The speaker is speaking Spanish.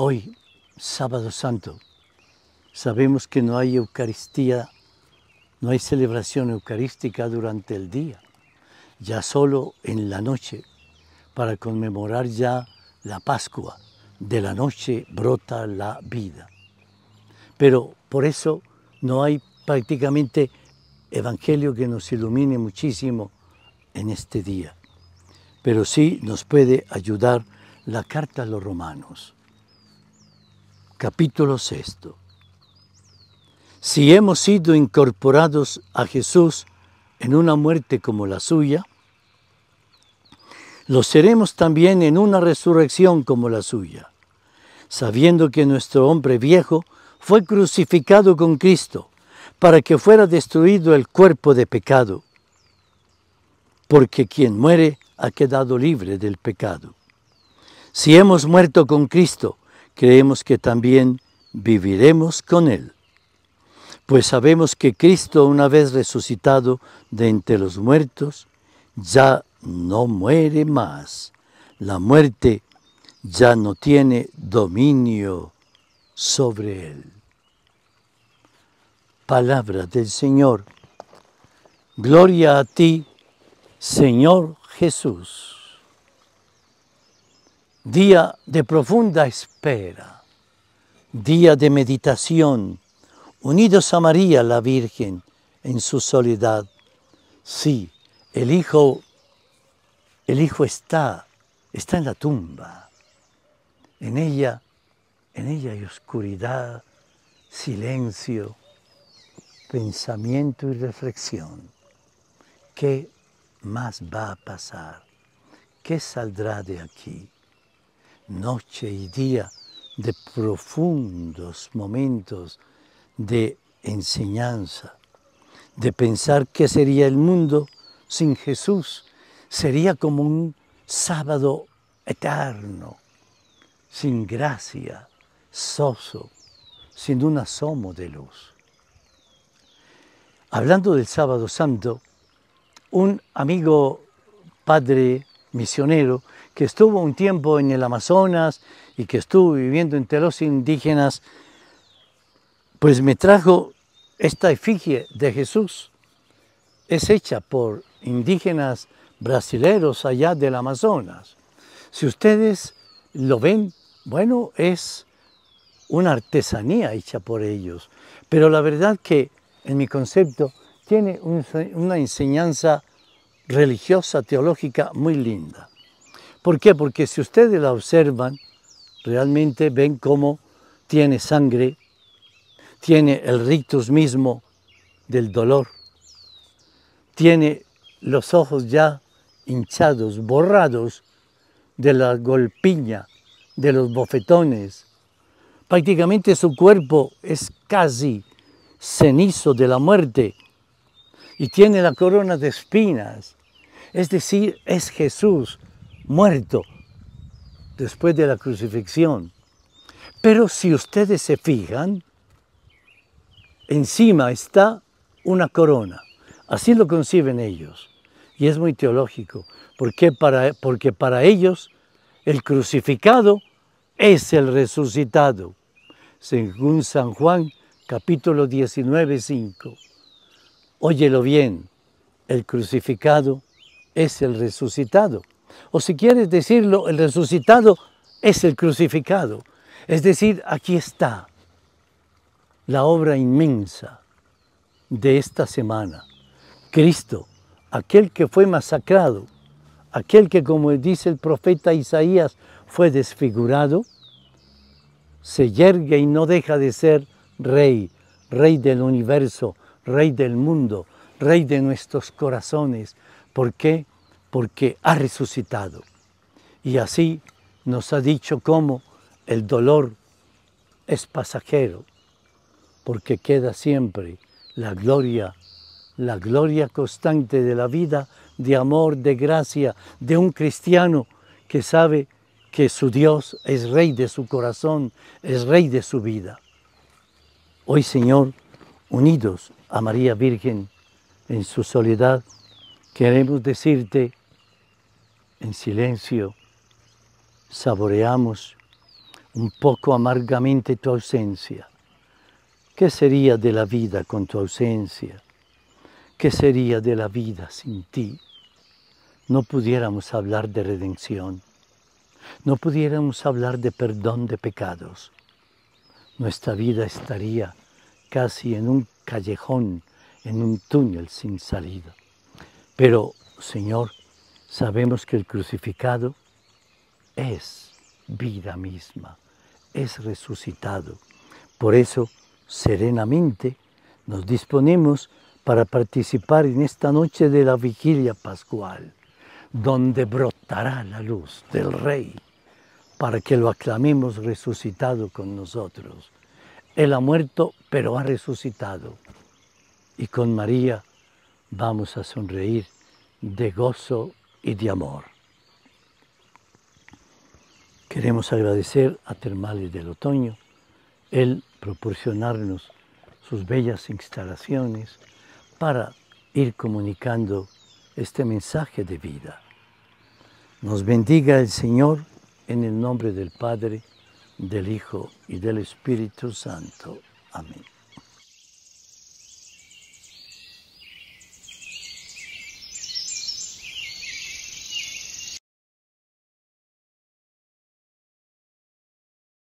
Hoy, sábado santo, sabemos que no hay Eucaristía, no hay celebración eucarística durante el día, ya solo en la noche, para conmemorar ya la Pascua. De la noche brota la vida. Pero por eso no hay prácticamente evangelio que nos ilumine muchísimo en este día. Pero sí nos puede ayudar la carta a los romanos capítulo sexto. Si hemos sido incorporados a Jesús en una muerte como la suya, lo seremos también en una resurrección como la suya, sabiendo que nuestro hombre viejo fue crucificado con Cristo para que fuera destruido el cuerpo de pecado, porque quien muere ha quedado libre del pecado. Si hemos muerto con Cristo, creemos que también viviremos con Él, pues sabemos que Cristo, una vez resucitado de entre los muertos, ya no muere más. La muerte ya no tiene dominio sobre Él. Palabra del Señor. Gloria a ti, Señor Jesús día de profunda espera, día de meditación, unidos a María la Virgen en su soledad. Sí, el Hijo, el Hijo está, está en la tumba. En ella, en ella hay oscuridad, silencio, pensamiento y reflexión. ¿Qué más va a pasar? ¿Qué saldrá de aquí? noche y día de profundos momentos de enseñanza, de pensar qué sería el mundo sin Jesús. Sería como un sábado eterno, sin gracia, soso, sin un asomo de luz. Hablando del sábado santo, un amigo padre misionero que estuvo un tiempo en el Amazonas y que estuvo viviendo entre los indígenas, pues me trajo esta efigie de Jesús. Es hecha por indígenas brasileños allá del Amazonas. Si ustedes lo ven, bueno, es una artesanía hecha por ellos. Pero la verdad que, en mi concepto, tiene una enseñanza religiosa, teológica, muy linda. ¿Por qué? Porque si ustedes la observan, realmente ven cómo tiene sangre, tiene el rictus mismo del dolor, tiene los ojos ya hinchados, borrados de la golpiña, de los bofetones. Prácticamente su cuerpo es casi cenizo de la muerte y tiene la corona de espinas es decir, es Jesús muerto después de la crucifixión. Pero si ustedes se fijan, encima está una corona. Así lo conciben ellos. Y es muy teológico, porque para, porque para ellos el crucificado es el resucitado, según San Juan capítulo 19, 5. Óyelo bien, el crucificado es el resucitado. O si quieres decirlo, el resucitado es el crucificado. Es decir, aquí está la obra inmensa de esta semana. Cristo, aquel que fue masacrado, aquel que, como dice el profeta Isaías, fue desfigurado, se yergue y no deja de ser rey, rey del universo, rey del mundo, rey de nuestros corazones, ¿Por qué? Porque ha resucitado. Y así nos ha dicho cómo el dolor es pasajero, porque queda siempre la gloria, la gloria constante de la vida, de amor, de gracia, de un cristiano que sabe que su Dios es rey de su corazón, es rey de su vida. Hoy, Señor, unidos a María Virgen en su soledad, Queremos decirte en silencio, saboreamos un poco amargamente tu ausencia. ¿Qué sería de la vida con tu ausencia? ¿Qué sería de la vida sin ti? No pudiéramos hablar de redención, no pudiéramos hablar de perdón de pecados. Nuestra vida estaría casi en un callejón, en un túnel sin salida. Pero, Señor, sabemos que el crucificado es vida misma, es resucitado. Por eso, serenamente, nos disponemos para participar en esta noche de la vigilia pascual, donde brotará la luz del Rey, para que lo aclamemos resucitado con nosotros. Él ha muerto, pero ha resucitado. Y con María vamos a sonreír de gozo y de amor. Queremos agradecer a Termales del Otoño el proporcionarnos sus bellas instalaciones para ir comunicando este mensaje de vida. Nos bendiga el Señor en el nombre del Padre, del Hijo y del Espíritu Santo. Amén.